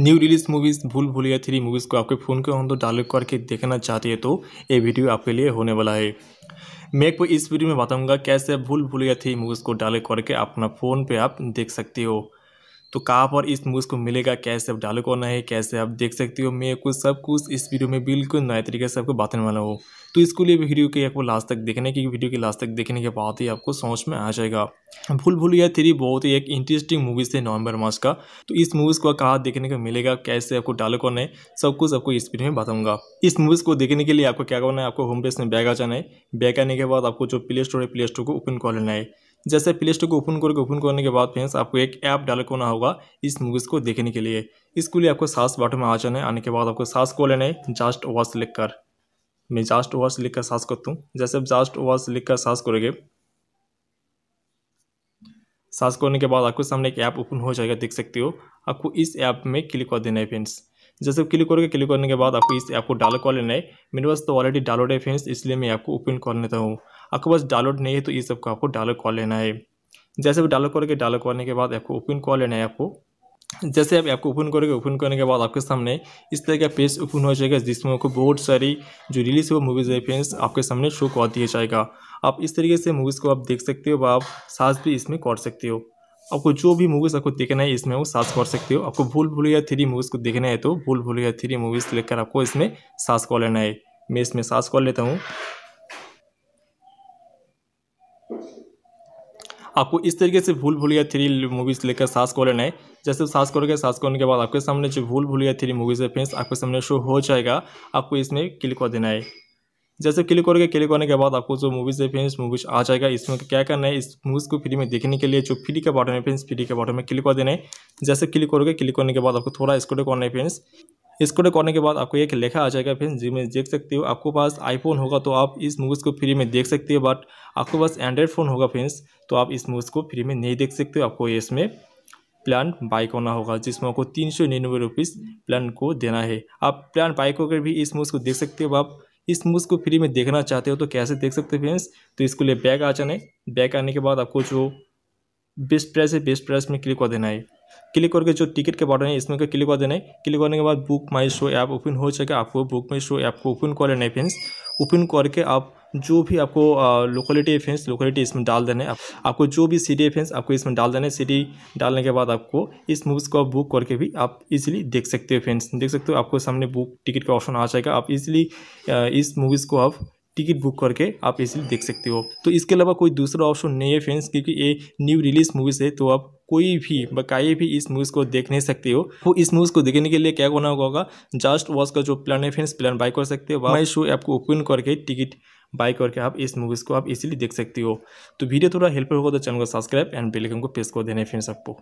new release movies भूल भूलिया three movies को आपके फ़ोन के अंदर डाउनलोड करके देखना चाहते हैं तो ये वीडियो आपके लिए होने वाला है मैं आपको इस वीडियो में बताऊंगा कैसे भूल भूलिया थ्री मूवीज़ को डाउनलोड करके अपना फ़ोन पे आप देख सकते हो तो कहाँ पर इस मूव्स को मिलेगा कैसे आप डालो कौन है कैसे आप देख सकते हो मैं कुछ सब कुछ इस वीडियो में बिल्कुल नए तरीके से आपको बताने वाला हूँ तो इसके लिए वीडियो के आपको लास्ट तक देखने की वीडियो के लास्ट तक देखने के बाद ही आपको समझ में आ जाएगा भूल भूल या थ्री बहुत ही एक इंटरेस्टिंग मूवीज़ है नवंबर मास का तो इस मूवीज़ को कहाँ देखने को मिलेगा कैसे आपको डालो करना है सब कुछ आपको इस वीडियो में बताऊंगा इस मूवीज़ को देखने के लिए आपको क्या करना है आपको होम पेज में बैग आ जाना है बैग आने के बाद आपको जो प्ले स्टोर है प्ले स्टोर को ओपन कर लेना है जैसे प्ले स्टोर को ओपन करके ओपन करने के बाद फ्रेंड्स आपको एक ऐप डाउनलोड करना होगा इस मूवीज़ को देखने के लिए इसके लिए आपको सास बाटो में आ जाना है आने के बाद आपको सास को लेना है जास्ट वॉच लिख कर मैं जास्ट वॉच लिख कर सास करता तो हूँ जैसे आप जास्ट वॉच लिख कर सास करोगे सास करने के बाद आपके सामने एक ऐप ओपन हो जाएगा देख सकते हो आपको इस ऐप में क्लिक कर देना है फ्रेंड्स जैसे क्लिक करोगे क्लिक करने के बाद आपको इस ऐप को डाउनलोड कर लेना है मेरे पास तो ऑलरेडी डाउनलोड है फ्रेंड्स इसलिए मैं आपको ओपन कर लेता हूँ आपके पास डाउनलोड नहीं है तो ये सब को आपको डाउनलोड कॉल लेना है जैसे आप डाउनलोड करोगे डाउनलोड करने के बाद आपको ओपन कॉल लेना है आपको जैसे आप ऐप ओपन करोगे ओपन करने के बाद आपके सामने इस तरह का पेज ओपन हो जाएगा जिसमें आपको बहुत सारी जो रिलीज हुआ मूवीज़ है फ्रेंड्स आपके सामने शो कर दिया जाएगा आप इस तरीके से मूवीज़ को आप देख सकते हो आप सार्च भी इसमें कर सकते हो आपको जो भी मूवीज़ आपको देखना है इसमें वो सास कर सकते हो आपको भूल भूलिया थ्री मूवीज़ को देखना है तो भूल भूलिया थ्री मूवीज़ लेकर आपको इसमें सास कर लेना है मैं इसमें सास कर लेता हूँ आपको इस तरीके से भूल भूलिया थ्री मूवीज़ लेकर सास लेना है जैसे सास करोगे सास करने के बाद आपके सामने जो भूल भूलिया थ्री मूवीज़ है फ्रेंड्स आपके सामने शो हो जाएगा आपको इसमें क्लिक कर देना है जैसे क्लिक करोगे क्लिक करने के बाद आपको जो मूवीज़ है फ्रेंड्स मूवीज़ आ जाएगा इसमें क्या करना है इस मूवीज़ को फ्री में देखने के लिए जो फ्री के बॉटन है फ्रेंड्स फ्री के बॉटन में क्लिक कर देना है जैसे क्लिक करोगे क्लिक करने के बाद आपको थोड़ा स्क्रोल करना है फ्रेंड्स इसको क्लिक करने के बाद आपको एक लेखा आ जाएगा फिर जी में देख सकते हो आपको पास आईफोन होगा तो आप इस मूवीज़ को फ्री में देख सकते हो बट आपके पास एंड्रॉयड फ़ोन होगा फ्रेंड्स तो आप इस मूवीज़ को फ्री में नहीं देख सकते हो आपको इसमें प्लान बाई करना होगा जिसमें आपको तीन सौ निन्यानवे रुपीज़ प्लान को देना है आप प्लान बाई होकर भी इस मूवीज़ को देख सकते हो आप इस मूवीज़ को फ्री में देखना चाहते हो तो कैसे देख सकते हो फ्रेंड्स तो इसके लिए बैग आ जाने बैग आने के बाद आपको जो बेस्ट प्राइस है बेस्ट प्राइस में क्लिक कर देना है क्लिक करके जो टिकट के बटन है इसमें को क्लिक कर देना है क्लिक करने के बाद Book My Show app open हो जाएगा आपको बुक माई शो ऐप को ओपन कर लेना है फ्रेंड्स ओपन करके आप जो भी आपको लोकेलिटी फ्रेंड्स लोकेलिटी इसमें डाल देना है आप, आपको जो भी सिटी फ्रेंड्स आपको इसमें डाल देना है सिटी डालने के बाद आपको इस मूवीज़ को आप बुक करके भी आप इजीली देख सकते हो फ्रेंड्स देख सकते हो आपको सामने बुक टिकट का ऑप्शन आ जाएगा आप इजीली इस मूवीज़ को आप टिकट बुक करके आप इजीली देख सकते हो तो इसके अलावा कोई दूसरा ऑप्शन नहीं है फ्रेंड्स क्योंकि ये न्यू रिलीज मूवीज़ है तो आप कोई भी बकाई भी इस मूवीज़ को देख नहीं सकते हो वो इस मूवीज़ को देखने के लिए क्या करना होगा जस्ट वॉच का जो प्लान है फ्रेंड्स प्लान बाई कर सकते हो वाई शो ऐप को ओपन करके टिकट बाई करके आप इस मूवीज़ को आप इसीलिए देख सकते हो तो वीडियो थोड़ा हेल्पफुल होगा तो चैनल को सब्सक्राइब एंड बेलकन को प्रेस कर देने फ्रेंड्स आपको